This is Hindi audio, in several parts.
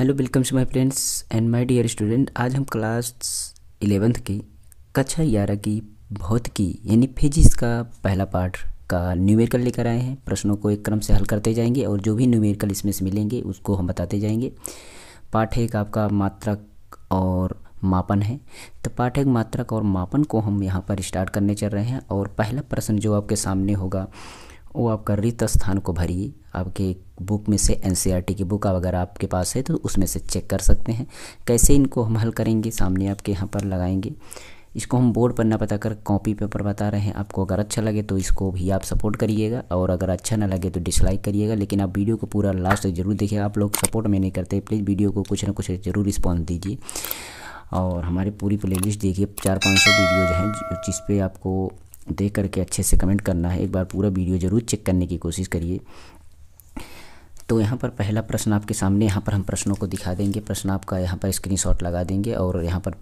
hello welcome to my friends and my dear student आज हम क्लास इलेवेंथ की कक्षा ग्यारह की भौतिकी यानी फिजिक्स का पहला पार्ट का न्यूमेरिकल लेकर आए हैं प्रश्नों को एक क्रम से हल करते जाएंगे और जो भी न्यूमेरिकल इसमें से मिलेंगे उसको हम बताते जाएंगे पाठ एक आपका मात्रक और मापन है तो पाठक मात्रक और मापन को हम यहाँ पर स्टार्ट करने चल रहे हैं और पहला प्रश्न जो आपके सामने होगा वो आपका रिक्त स्थान को भरिए आपके बुक में से एन e की बुक अगर आपके पास है तो उसमें से चेक कर सकते हैं कैसे इनको हम हल करेंगे सामने आपके यहाँ पर लगाएंगे इसको हम बोर्ड पर ना बताकर कर कॉपी पेपर बता रहे हैं आपको अगर अच्छा लगे तो इसको भी आप सपोर्ट करिएगा और अगर अच्छा ना लगे तो डिसलाइक करिएगा लेकिन आप वीडियो को पूरा लास्ट तक जरूर देखिएगा आप लोग सपोर्ट में नहीं करते प्लीज़ वीडियो को कुछ ना कुछ ज़रूर रिस्पॉन्स दीजिए और हमारी पूरी प्लेलिस्ट देखिए चार पाँच सौ वीडियोज़ हैं जिस आपको देख करके अच्छे से कमेंट करना है एक बार पूरा वीडियो ज़रूर चेक करने की कोशिश करिए तो यहाँ पर पहला प्रश्न आपके सामने यहाँ पर हम प्रश्नों को दिखा देंगे प्रश्न आपका यहाँ पर स्क्रीनशॉट लगा देंगे और यहाँ पर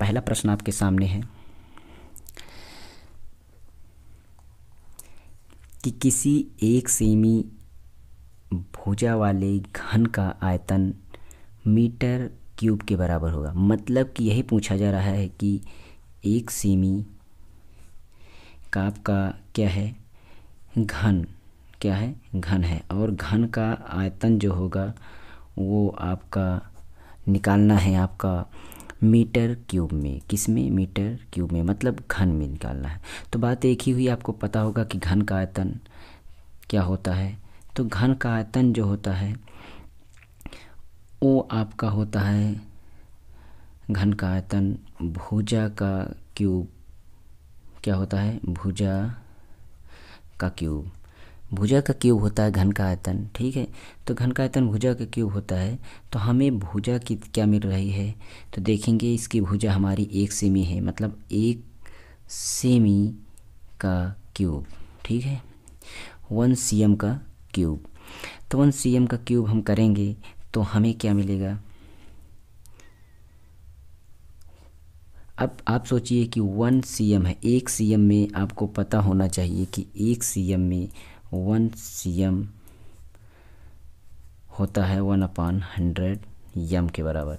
पहला प्रश्न आपके सामने है कि किसी एक सेमी भुजा वाले घन का आयतन मीटर क्यूब के बराबर होगा मतलब कि यही पूछा जा रहा है कि एक सेमी काप का क्या है घन क्या है घन है और घन का आयतन जो होगा वो आपका निकालना है आपका मीटर क्यूब में किस में मीटर क्यूब में मतलब घन में निकालना है तो बात एक ही हुई आपको पता होगा कि घन का आयतन क्या होता है तो घन का आयतन जो होता है वो आपका होता है घन का आयतन भुजा का क्यूब क्या होता है भुजा का क्यूब भुजा का क्यूब होता है घन का आयतन ठीक है तो घन का आयतन भुजा का क्यूब होता है तो हमें भुजा की क्या मिल रही है तो देखेंगे इसकी भुजा हमारी एक सेमी है मतलब एक सेमी का क्यूब ठीक है वन सी एम का क्यूब तो वन सी एम का क्यूब हम करेंगे तो हमें क्या मिलेगा अब आप सोचिए कि वन सी एम है एक सी एम में आपको पता होना चाहिए कि एक सी एम में वन सी एम होता है वन अपान हंड्रेड यम के बराबर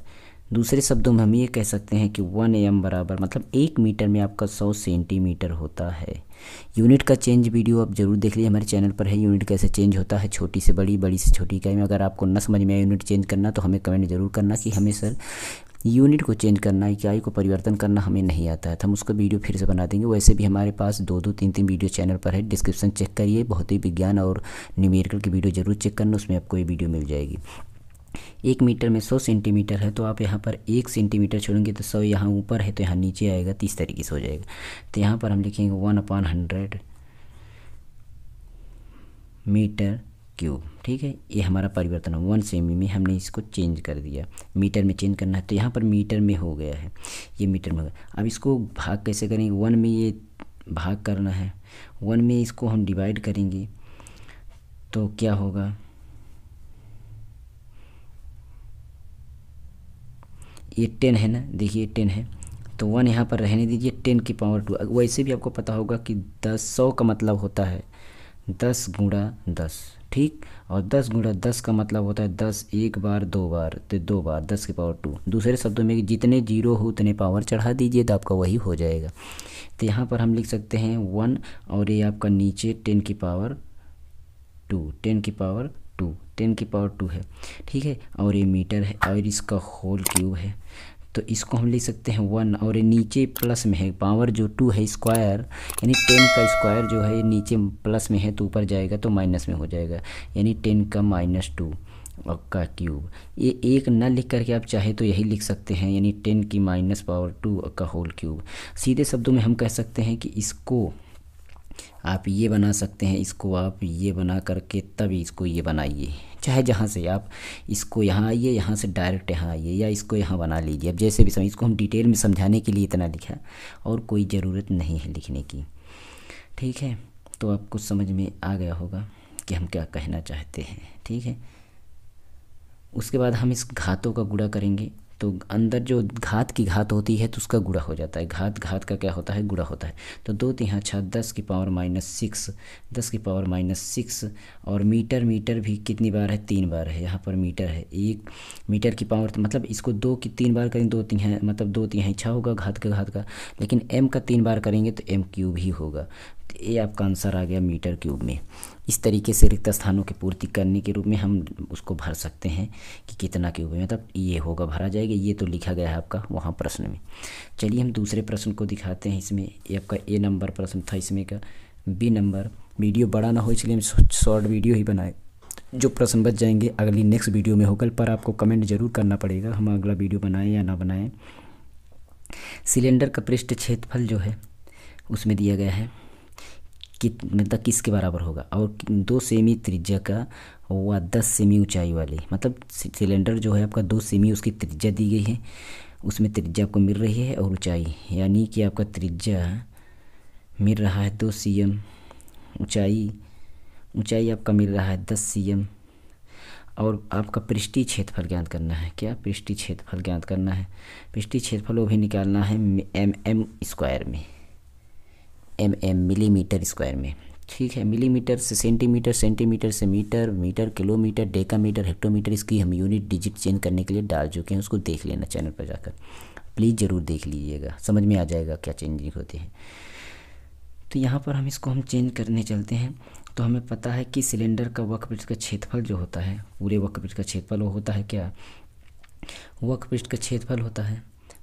दूसरे शब्दों में हम ये कह सकते हैं कि वन एम बराबर मतलब एक मीटर में आपका सौ सेंटीमीटर होता है यूनिट का चेंज वीडियो आप जरूर देख लीजिए हमारे चैनल पर है यूनिट कैसे चेंज होता है छोटी से बड़ी बड़ी से छोटी इकाई में अगर आपको न समझ में आए यूनिट चेंज करना तो हमें कमेंट जरूर करना कि हमें सर यूनिट को चेंज करना इकाई को परिवर्तन करना हमें नहीं आता है तो हम उसको वीडियो फिर से बना देंगे वैसे भी हमारे पास दो दो तीन तीन वीडियो चैनल पर है डिस्क्रिप्शन चेक करिए बहुत ही विज्ञान और न्यूमेरिकल की वीडियो जरूर चेक करना उसमें आपको ये वीडियो मिल जाएगी एक मीटर में सौ सेंटीमीटर है तो आप यहाँ पर एक सेंटीमीटर छोड़ेंगे तो सौ यहाँ ऊपर है तो यहाँ नीचे आएगा तीस तरीके से हो जाएगा तो यहाँ पर हम लिखेंगे one upon hundred metre cube ठीक है ये हमारा परिवर्तन हो वन सेमी में हमने इसको चेंज कर दिया मीटर में चेंज करना है तो यहाँ पर मीटर में हो गया है ये मीटर में हो गया अब इसको भाग कैसे करेंगे वन में ये भाग करना है वन में इसको हम डिवाइड करेंगे तो क्या होगा ये टेन है ना देखिए टेन है तो वन यहाँ पर रहने दीजिए टेन की पावर टू वैसे भी आपको पता होगा कि दस सौ का मतलब होता है दस गुणा दस ठीक और दस गुणा दस का मतलब होता है दस एक बार दो बार तो दो बार दस के पावर टू दूसरे शब्दों में जितने जीरो हो उतने पावर चढ़ा दीजिए तो आपका वही हो जाएगा तो यहाँ पर हम लिख सकते हैं वन और ये आपका नीचे टेन की पावर टू टेन की पावर टू टेन की पावर टू है ठीक है और ये मीटर है और इसका होल क्यूब है तो इसको हम ले सकते हैं वन और ये नीचे प्लस में है पावर जो टू है स्क्वायर यानी टेन का स्क्वायर जो है नीचे प्लस में है तो ऊपर जाएगा तो माइनस में हो जाएगा यानी टेन का माइनस टू का क्यूब ये एक न लिख करके आप चाहे तो यही लिख सकते हैं यानी टेन की माइनस पावर टू का होल क्यूब सीधे शब्दों में हम कह सकते हैं कि इसको आप ये बना सकते हैं इसको आप ये बना करके तब इसको ये बनाइए चाहे जहाँ से आप इसको यहाँ आइए यहाँ से डायरेक्ट यहाँ आइए या इसको यहाँ बना लीजिए अब जैसे भी समझ इसको हम डिटेल में समझाने के लिए इतना लिखा और कोई ज़रूरत नहीं है लिखने की ठीक है तो आपको समझ में आ गया होगा कि हम क्या कहना चाहते हैं ठीक है उसके बाद हम इस घातों का गुड़ा करेंगे तो अंदर जो घात की घात होती है तो उसका गुड़ा हो जाता है घात घात का क्या होता है गुड़ा होता है तो दो तिहा छः दस की पावर माइनस सिक्स दस की पावर माइनस सिक्स और मीटर मीटर भी कितनी बार है तीन बार है यहाँ पर मीटर है एक मीटर की पावर तो मतलब इसको दो की तीन बार करेंगे दो तिहा मतलब दो तिहा छः होगा घात का घात का लेकिन एम का तीन बार करेंगे तो एम क्यूब ही होगा तो ये आपका आंसर आ गया मीटर क्यूब में इस तरीके से रिक्त स्थानों की पूर्ति करने के रूप में हम उसको भर सकते हैं कि कितना के ऊपर मतलब ये होगा भरा जाएगा ये तो लिखा गया है आपका वहाँ प्रश्न में चलिए हम दूसरे प्रश्न को दिखाते हैं इसमें ये आपका ए नंबर प्रश्न था इसमें का बी नंबर वीडियो बड़ा ना हो इसलिए हम शॉर्ट वीडियो ही बनाए जो प्रश्न बच जाएंगे अगली नेक्स्ट वीडियो में होगा पर आपको कमेंट जरूर करना पड़ेगा हम अगला वीडियो बनाएँ या ना बनाएँ सिलेंडर का पृष्ठ क्षेत्रफल जो है उसमें दिया गया है कित मतलब किसके बराबर होगा और दो सेमी त्रिज्या का हुआ दस सेमी ऊंचाई वाली मतलब सिलेंडर जो है आपका दो सेमी उसकी त्रिज्या दी गई है उसमें त्रिज्या आपको मिल रही है और ऊंचाई यानी कि आपका त्रिज्या मिल रहा है दो सी एम ऊँचाई ऊँचाई आपका मिल रहा है दस सी एम और आपका पृष्ठी क्षेत्रफल ज्ञात करना है क्या पृष्ठी क्षेत्रफल ज्ञात करना है पृष्ठी क्षेत्रफल वो भी निकालना है एम एम स्क्वायर में एम एम मिलीमीटर स्क्वायर में ठीक है मिलीमीटर से सेंटीमीटर सेंटीमीटर से metre metre kilometre decametre hectometre इसकी हम यूनिट डिजिट चेंज करने के लिए डाल चुके हैं उसको देख लेना चैनल पर जाकर प्लीज़ ज़रूर देख लीजिएगा समझ में आ जाएगा क्या चेंजिंग होते हैं तो यहाँ पर हम इसको हम चेंज करने चलते हैं तो हमें पता है कि सिलेंडर का पृष्ठ का क्षेत्रफल जो होता है पूरे पृष्ठ का क्षेत्रफल वो होता है क्या पृष्ठ का क्षेत्रफल होता है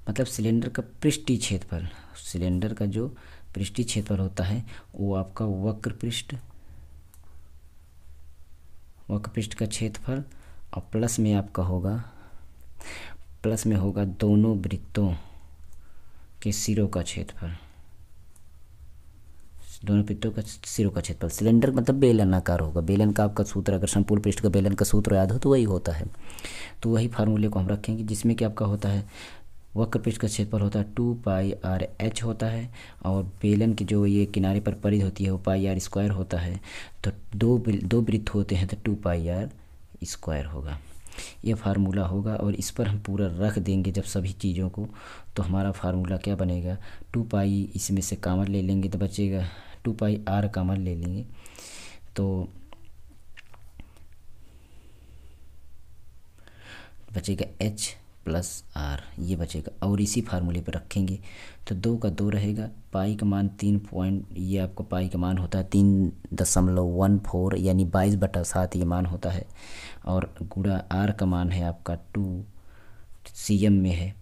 मतलब सिलेंडर का पृष्ठी क्षेत्रफल सिलेंडर का जो पृष्ठीय क्षेत्रफल होता है वो आपका वक्र पृष्ठ वक्र पृष्ठ का क्षेत्रफल और प्लस में आपका होगा प्लस में होगा दोनों वृत्तों के सिरों का क्षेत्रफल दोनों पृष्ठों का सिरों का क्षेत्रफल सिलेंडर मतलब बेलन आकार होगा बेलन का आपका सूत्र अगर संपूर्ण पृष्ठ का बेलन का सूत्र याद हो तो वही होता है तो वही फार्मूले को हम रखेंगे जिसमें कि आपका होता है वक्र पृष्ठ का क्षेत्रफल होता है टू पाई आर एच होता है और बेलन की जो ये किनारे पर परिध होती है वो पाई आर स्क्वायर होता है तो दो दो वृत्त होते हैं तो टू पाई आर स्क्वायर होगा ये फार्मूला होगा और इस पर हम पूरा रख देंगे जब सभी चीज़ों को तो हमारा फार्मूला क्या बनेगा टू पाई इसमें से कामर ले लेंगे तो बचेगा टू पाई आर कामर ले लेंगे तो बचेगा एच प्लस आर ये बचेगा और इसी फार्मूले पर रखेंगे तो दो का दो रहेगा पाई का मान तीन पॉइंट ये आपको पाई का मान होता है तीन दशमलव वन फोर यानी बाईस बटा सात ये मान होता है और गुड़ा आर का मान है आपका टू सी एम में है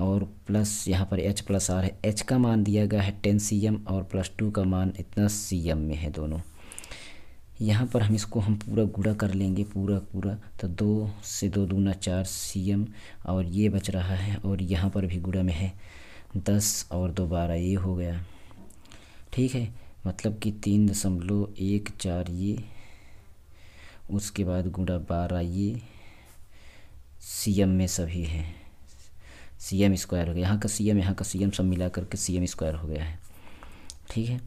और प्लस यहाँ पर एच प्लस आर है एच का मान दिया गया है टेन सी एम और प्लस टू का मान इतना सी एम में है दोनों यहाँ पर हम इसको हम पूरा गुड़ा कर लेंगे पूरा पूरा तो दो से दो दूना चार सी एम और ये बच रहा है और यहाँ पर भी गुड़ा में है दस और दो बारह ये हो गया ठीक है मतलब कि तीन दशमलव एक चार ये उसके बाद गुड़ा बारह ये सी एम में सभी हैं सी एम स्क्वायर हो गया यहाँ का सी एम यहाँ का सी एम सब मिला करके सी एम स्क्वायर हो गया है ठीक है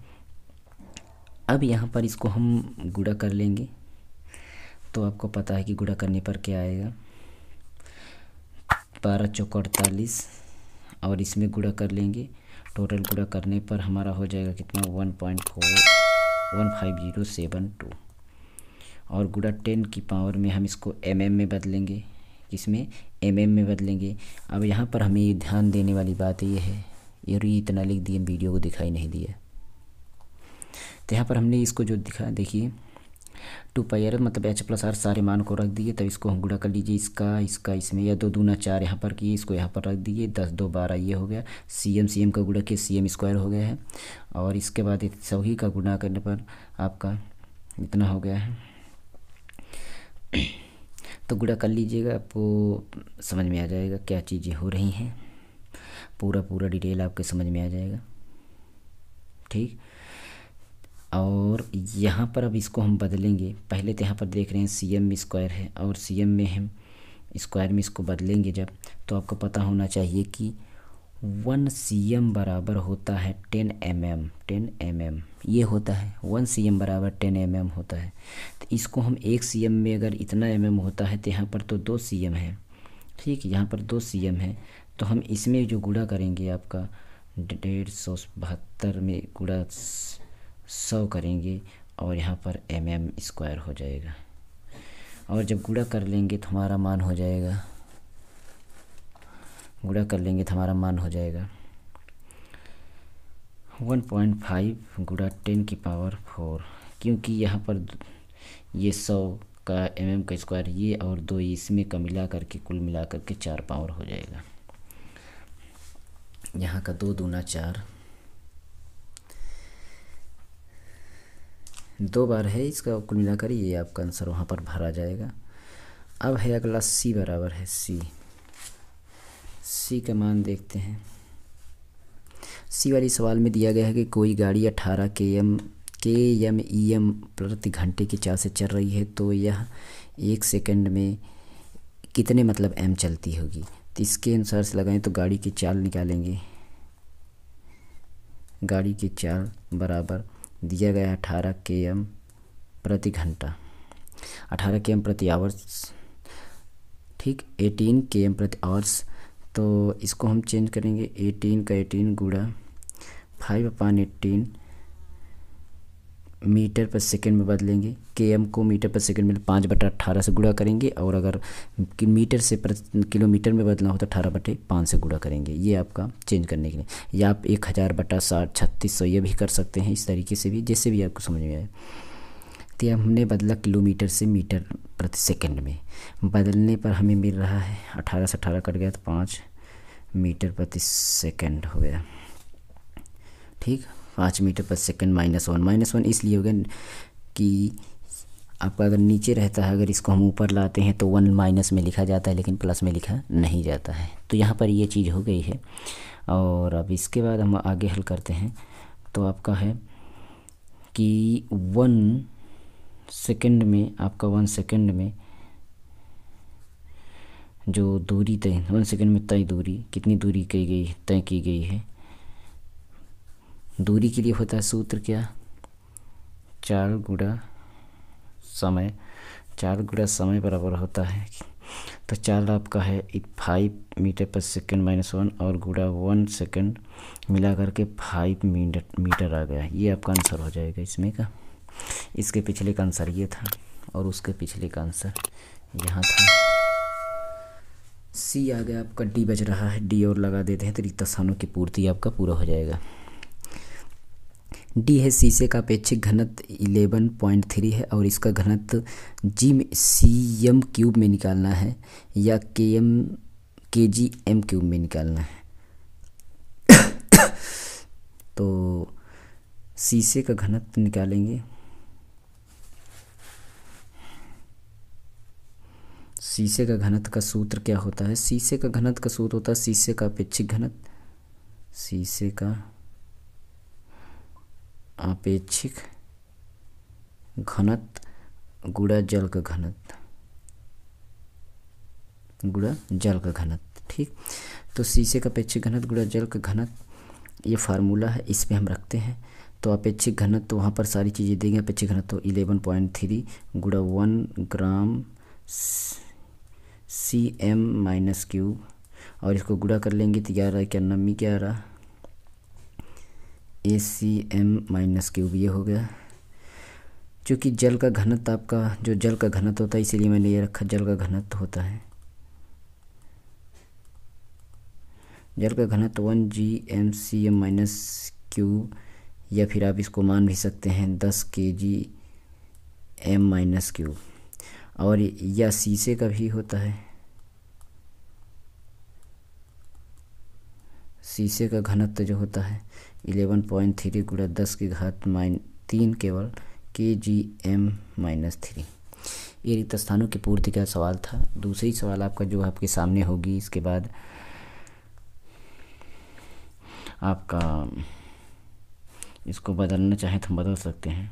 अब यहाँ पर इसको हम गुड़ा कर लेंगे तो आपको पता है कि गुड़ा करने पर क्या आएगा बारह चौक अड़तालीस और इसमें गुड़ा कर लेंगे टोटल गुड़ा करने पर हमारा हो जाएगा कितना one point four one five zero seven two और गुड़ा टेन की पावर में हम इसको एम mm में बदलेंगे इसमें एम mm में बदलेंगे अब यहाँ पर हमें ध्यान देने वाली बात यह है ये इतना लिख दिए वीडियो को दिखाई नहीं दिया तो यहाँ पर हमने इसको जो दिखा देखिए टू पाई आर मतलब एच प्लस आर सारे मान को रख दिए तब तो इसको हम गुड़ा कर लीजिए इसका इसका इसमें या दो दूना चार यहाँ पर किए इसको यहाँ पर रख दिए दस दो बारह ये हो गया सी एम सी एम का गुड़ा किए सी एम स्क्वायर हो गया है और इसके बाद सभी का गुणा करने पर आपका इतना हो गया है तो गुड़ा कर लीजिएगा आपको समझ में आ जाएगा क्या चीज़ें हो रही हैं पूरा पूरा डिटेल आपके समझ में आ जाएगा ठीक और यहाँ पर अब इसको हम बदलेंगे पहले तो यहाँ पर देख रहे हैं सी एम स्क्वायर है और सी एम में हम स्क्वायर में इसको बदलेंगे जब तो आपको पता होना चाहिए कि वन सी एम बराबर होता है ten M M ten M M ये होता है वन सी एम बराबर टेन एम एम होता है तो इसको हम एक सी एम में अगर इतना एम mm एम होता है तो यहाँ पर तो दो सी एम है ठीक यहाँ पर दो सी एम है तो हम इसमें जो गुड़ा करेंगे आपका डेढ़ सौ बहत्तर में गुड़ा सौ करेंगे और यहाँ पर एम एम स्क्वायर हो जाएगा और जब गुड़ा कर लेंगे तो हमारा मान हो जाएगा गुड़ा कर लेंगे तो हमारा मान हो जाएगा वन पॉइंट फाइव गुड़ा टेन की पावर फोर क्योंकि यहाँ पर ये सौ का एम एम का स्क्वायर ये और दो इसमें का मिला करके कुल मिला करके चार पावर हो जाएगा यहाँ का दो दूना चार दो बार है इसका कुल मिलाकर ये आपका आंसर वहाँ पर भरा जाएगा अब है अगला सी बराबर है सी सी का मान देखते हैं सी वाली सवाल में दिया गया है कि कोई गाड़ी 18 के एम के एम ई एम प्रति घंटे की चाल से चल रही है तो यह एक सेकंड में कितने मतलब एम चलती होगी तो इसके अनुसार से लगाएं तो गाड़ी की चाल निकालेंगे गाड़ी की चाल बराबर दिया गया है अठारह के एम प्रति घंटा अठारह के एम प्रति आवर्स ठीक एटीन के एम प्रति आवर्स तो इसको हम चेंज करेंगे एटीन का एटीन गुड़ा फाइव अपान एटीन मीटर पर सेकंड में बदलेंगे के एम को मीटर पर सेकंड में पाँच बटा अट्ठारह से गुड़ा करेंगे और अगर मीटर से किलोमीटर में बदलना हो तो अठारह बटे पाँच से गुड़ा करेंगे ये आपका चेंज करने के लिए या आप एक हज़ार बटा साठ छत्तीस सौ ये भी कर सकते हैं इस तरीके से भी जैसे भी आपको समझ में आए तो हमने बदला किलोमीटर से मीटर प्रति सेकेंड में बदलने पर हमें मिल रहा है अठारह से अठारह कट गया तो पाँच मीटर प्रति सेकेंड हो गया ठीक पाँच metre per second minus one minus one इसलिए हो गया कि आपका अगर नीचे रहता है अगर इसको हम ऊपर लाते हैं तो वन माइनस में लिखा जाता है लेकिन प्लस में लिखा नहीं जाता है तो यहाँ पर ये चीज़ हो गई है और अब इसके बाद हम आगे हल करते हैं तो आपका है कि वन सेकेंड में आपका वन सेकेंड में जो दूरी तय वन सेकेंड में तय दूरी कितनी दूरी की गई तय की गई है दूरी के लिए होता है सूत्र क्या चार गुड़ा समय चार गुड़ा समय बराबर होता है तो चार आपका है five metre per second minus one और गुड़ा वन सेकेंड मिला करके फाइव मीटर मीटर आ गया ये आपका आंसर हो जाएगा इसमें का इसके पिछले का आंसर ये था और उसके पिछले का आंसर यहाँ था सी आ गया आपका डी बज रहा है डी और लगा देते हैं तो रिक्त स्थानों की पूर्ति आपका पूरा हो जाएगा डी है शीशे का अपेक्षिक पॉइंट थ्री है और इसका घनत जी में सी एम क्यूब में निकालना है या के एम के जी एम क्यूब में निकालना है तो शीशे का घनत निकालेंगे शीशे का घनत का सूत्र क्या होता है शीशे का घनत का सूत्र होता है शीशे का अपेक्षिक घनत शीशे का आपेक्षिक घनत्व गुड़ा जल का घनत्व गुड़ा जल का घनत्व ठीक तो शीशे का अपेक्षिक घनत्व गुड़ा जल का घनत्व ये फार्मूला है इस पर हम रखते हैं तो अपेक्षिक घनत्व तो वहाँ पर सारी चीज़ें देंगे अपेक्षिक घनत्व तो इलेवन पॉइंट थ्री गुड़ा one gram C M minus cube और इसको गुड़ा कर लेंगे तो ग्यारह क्या आ रहा ए सी एम माइनस क्यूब ये हो गया चूँकि जल का घनत्व आपका जो जल का घनत्व होता है इसीलिए मैंने ये रखा जल का घनत्व होता है जल का घनत्व one G M C M minus cube या फिर आप इसको मान भी सकते हैं दस के जी एम माइनस क्यूब और या शीशे का भी होता है शीशे का घनत्व जो होता है इलेवन पॉइंट थ्री गुड़ा दस की घात माइन तीन केवल के जी एम माइनस थ्री ये रिक्त स्थानों की पूर्ति का सवाल था दूसरी सवाल आपका जो आपके सामने होगी इसके बाद आपका इसको बदलना चाहें तो बदल सकते हैं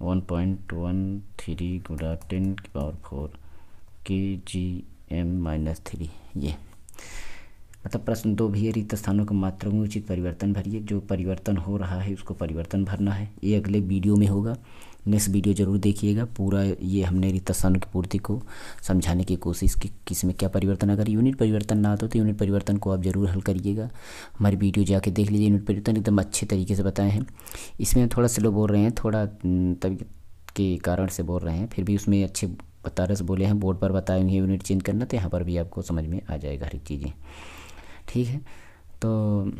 वन पॉइंट वन थ्री गुड़ा टेन की power four K G M minus three ये मतलब प्रश्न दो भी रिक्त स्थानों के मात्रा में उचित परिवर्तन भरिए जो परिवर्तन हो रहा है उसको परिवर्तन भरना है ये अगले वीडियो में होगा नेक्स्ट वीडियो ज़रूर देखिएगा पूरा ये हमने रिक्त स्थानों की पूर्ति को समझाने की कोशिश की किस में क्या परिवर्तन अगर यूनिट परिवर्तन ना तो, तो यूनिट परिवर्तन को आप ज़रूर हल करिएगा हमारी वीडियो जाके देख लीजिए यूनिट परिवर्तन एकदम अच्छे तरीके से बताए हैं इसमें थोड़ा स्लो बोल रहे हैं थोड़ा तबीयत के कारण से बोल रहे हैं फिर भी उसमें अच्छे बता रहे बोले हैं बोर्ड पर बताए हुए यूनिट चेंज करना तो यहाँ पर भी आपको समझ में आ जाएगा हर एक चीज़ें ठीक है तो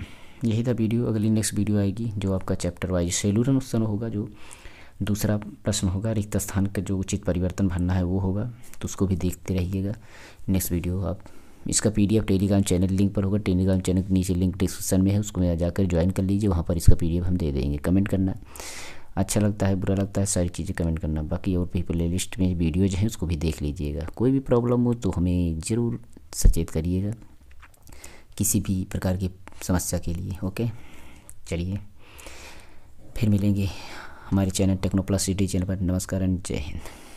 यही था वीडियो अगली नेक्स्ट वीडियो आएगी जो आपका चैप्टर वाइज सेलुलर अनुष्ठान होगा जो दूसरा प्रश्न होगा रिक्त स्थान का जो उचित परिवर्तन भरना है वो होगा तो उसको भी देखते रहिएगा नेक्स्ट वीडियो आप इसका पीडीएफ टेलीग्राम चैनल लिंक पर होगा टेलीग्राम चैनल के नीचे लिंक डिस्क्रिप्शन में है उसको में जाकर ज्वाइन कर लीजिए वहाँ पर इसका पीडीएफ हम दे देंगे कमेंट करना अच्छा लगता है बुरा लगता है सारी चीज़ें कमेंट करना बाकी और भी प्ले लिस्ट में वीडियोज हैं उसको भी देख लीजिएगा कोई भी प्रॉब्लम हो तो हमें ज़रूर सचेत करिएगा किसी भी प्रकार की समस्या के लिए ओके चलिए फिर मिलेंगे हमारे channel techno plus city channel पर नमस्कार एंड जय हिंद